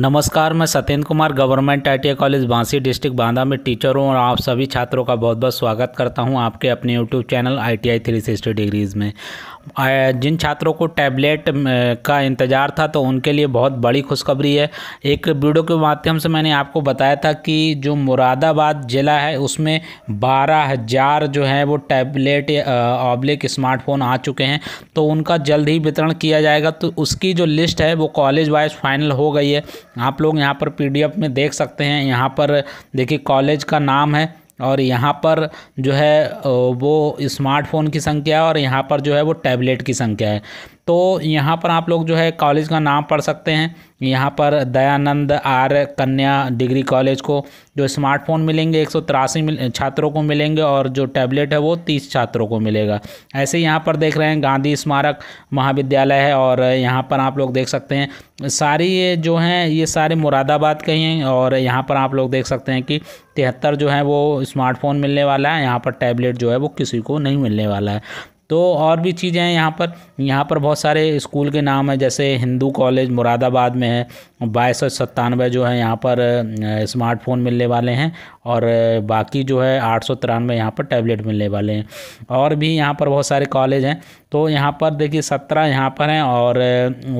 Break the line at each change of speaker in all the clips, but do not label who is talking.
नमस्कार मैं Satyendra Kumar government I college Bansi district Banda में टीचर हूँ और आप सभी छात्रों का बहुत बहुत स्वागत करता हूँ आपके अपने YouTube channel I three sixty degrees में जिन छात्रों को टैबलेट का इंतज़ार था तो उनके लिए बहुत बड़ी खुशखबरी है एक वीडियो के माध्यम से मैंने आपको बताया था कि जो मुरादाबाद ज़िला है उसमें बारह हज़ार जो है वो टैबलेट ऑब्लिक स्मार्टफोन आ चुके हैं तो उनका जल्द ही वितरण किया जाएगा तो उसकी जो लिस्ट है वो कॉलेज वाइज फाइनल हो गई है आप लोग यहाँ पर पीडीएफ में देख सकते हैं यहाँ पर देखिए कॉलेज का नाम है और यहाँ पर जो है वो स्मार्टफ़ोन की संख्या और यहाँ पर जो है वो टैबलेट की संख्या है तो यहाँ पर आप लोग जो है कॉलेज का नाम पढ़ सकते हैं यहाँ पर Dayanand R Kanya degree college को जो स्मार्टफोन मिलेंगे एक सौ मिल छात्रों को मिलेंगे और जो टैबलेट है वो तीस छात्रों को मिलेगा ऐसे यहाँ पर देख रहे हैं गांधी स्मारक महाविद्यालय है और यहाँ पर आप लोग देख सकते हैं सारी ये जो हैं ये सारे मुरादाबाद के ही हैं और यहाँ पर आप लोग देख सकते हैं कि तिहत्तर जो है वो स्मार्टफोन मिलने वाला है यहाँ पर टैबलेट जो है वो किसी को नहीं मिलने वाला है तो और भी चीज़ें हैं यहाँ पर यहाँ पर बहुत सारे स्कूल के नाम हैं जैसे हिंदू कॉलेज मुरादाबाद में है बाईस सौ सत्तानवे जो है यहाँ पर स्मार्टफोन मिलने वाले हैं और बाकी जो है आठ सौ तिरानवे यहाँ पर टैबलेट मिलने वाले हैं और भी यहाँ पर बहुत सारे कॉलेज हैं तो यहाँ पर देखिए सत्रह यहाँ पर हैं और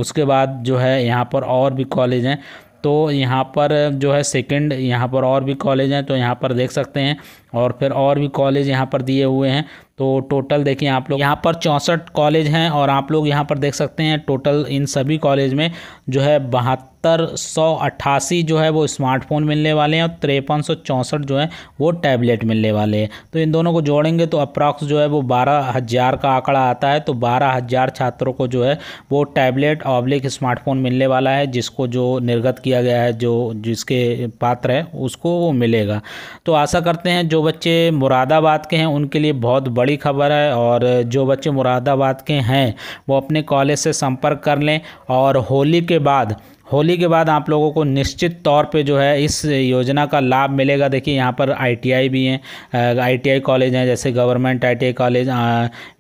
उसके बाद जो है यहाँ पर और भी कॉलेज हैं तो यहाँ पर जो है सेकंड यहाँ पर और भी कॉलेज हैं तो यहाँ पर देख सकते हैं और फिर और भी कॉलेज यहाँ पर दिए हुए हैं तो टोटल देखिए आप लोग यहाँ पर चौंसठ कॉलेज हैं और आप लोग यहाँ पर देख सकते हैं टोटल इन सभी कॉलेज में जो है बहत्तर सत्तर सौ अट्ठासी जो है वो स्मार्टफोन मिलने वाले हैं और तिरपन सौ चौंसठ जो है वो टैबलेट मिलने वाले हैं तो इन दोनों को जोड़ेंगे तो अप्रॉक्स जो है वो बारह हज़ार का आंकड़ा आता है तो बारह हज़ार छात्रों को जो है वो टैबलेट ऑब्लिक स्मार्टफोन मिलने वाला है जिसको जो निर्गत किया गया है जो जिसके पात्र है उसको वो मिलेगा तो आशा करते हैं जो बच्चे मुरादाबाद के हैं उनके लिए बहुत बड़ी खबर है और जो बच्चे मुरादाबाद के हैं वो अपने कॉलेज से संपर्क कर लें और होली के बाद होली के बाद आप लोगों को निश्चित तौर पे जो है इस योजना का लाभ मिलेगा देखिए यहाँ पर आईटीआई भी हैं आईटीआई कॉलेज हैं जैसे गवर्नमेंट आईटीआई कॉलेज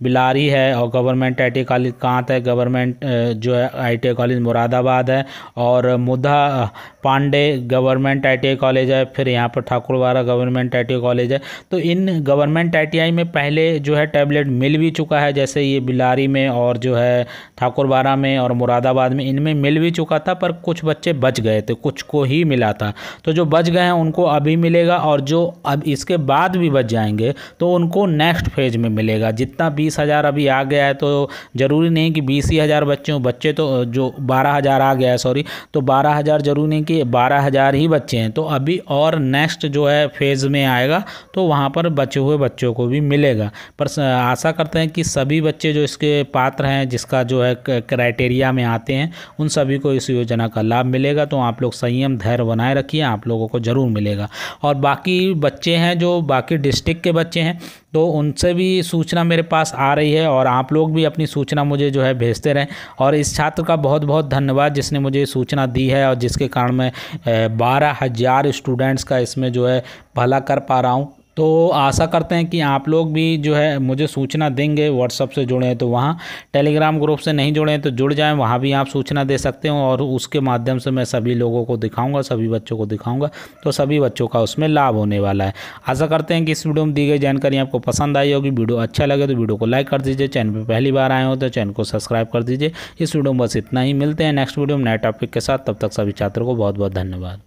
बिलारी है और गवर्नमेंट आईटीआई कॉलेज कांत है गवर्नमेंट जो है आईटीआई कॉलेज मुरादाबाद है और मुद्दा पांडे गवर्नमेंट आई कॉलेज है फिर यहाँ पर ठाकुरवारा गवर्नमेंट आई कॉलेज है तो इन गवर्नमेंट आई में पहले जो है टैबलेट मिल भी चुका है जैसे ये बिलारी में और जो है ठाकुरवारा में और मुरादाबाद में इनमें मिल भी चुका था पर कुछ बच्चे बच गए थे कुछ को ही मिला था तो जो बच गए हैं उनको अभी मिलेगा और जो अब इसके बाद भी बच जाएंगे तो उनको नेक्स्ट फेज में मिलेगा जितना बीस हज़ार अभी आ गया है तो ज़रूरी नहीं कि बीस ही हज़ार बच्चे हों बच्चे तो जो बारह हज़ार आ गया है सॉरी तो बारह हज़ार ज़रूरी नहीं कि बारह हज़ार ही बच्चे हैं तो अभी और नेक्स्ट जो है फेज़ में आएगा तो वहाँ पर बचे हुए बच्चों को भी मिलेगा पर आशा करते हैं कि सभी बच्चे जो इसके पात्र हैं जिसका जो है क्राइटेरिया में आते हैं उन सभी को इस योजना योजना का लाभ मिलेगा तो आप लोग संयम धैर्य बनाए रखिए आप लोगों को ज़रूर मिलेगा और बाकी बच्चे हैं जो बाकी डिस्ट्रिक्ट के बच्चे हैं तो उनसे भी सूचना मेरे पास आ रही है और आप लोग भी अपनी सूचना मुझे जो है भेजते रहें और इस छात्र का बहुत बहुत धन्यवाद जिसने मुझे सूचना दी है और जिसके कारण मैं बारह हज़ार स्टूडेंट्स का इसमें जो है भला कर पा रहा हूँ तो आशा करते हैं कि आप लोग भी जो है मुझे सूचना देंगे व्हाट्सअप से जुड़े हैं तो वहाँ टेलीग्राम ग्रुप से नहीं जुड़े हैं तो जुड़ जाएँ वहाँ भी आप सूचना दे सकते हो और उसके माध्यम से मैं सभी लोगों को दिखाऊँगा सभी बच्चों को दिखाऊँगा तो सभी बच्चों का उसमें लाभ होने वाला है आशा करते हैं कि इस वीडियो में दी गई जानकारी आपको पसंद आई होगी वीडियो अच्छा लगे तो वीडियो को लाइक कर दीजिए चैनल पर पहली बार आए हो तो चैनल को सब्सक्राइब कर दीजिए इस वीडियो में बस इतना ही मिलते हैं नेक्स्ट वीडियो में नए टॉपिक के साथ तब तक सभी छात्रों को बहुत बहुत धन्यवाद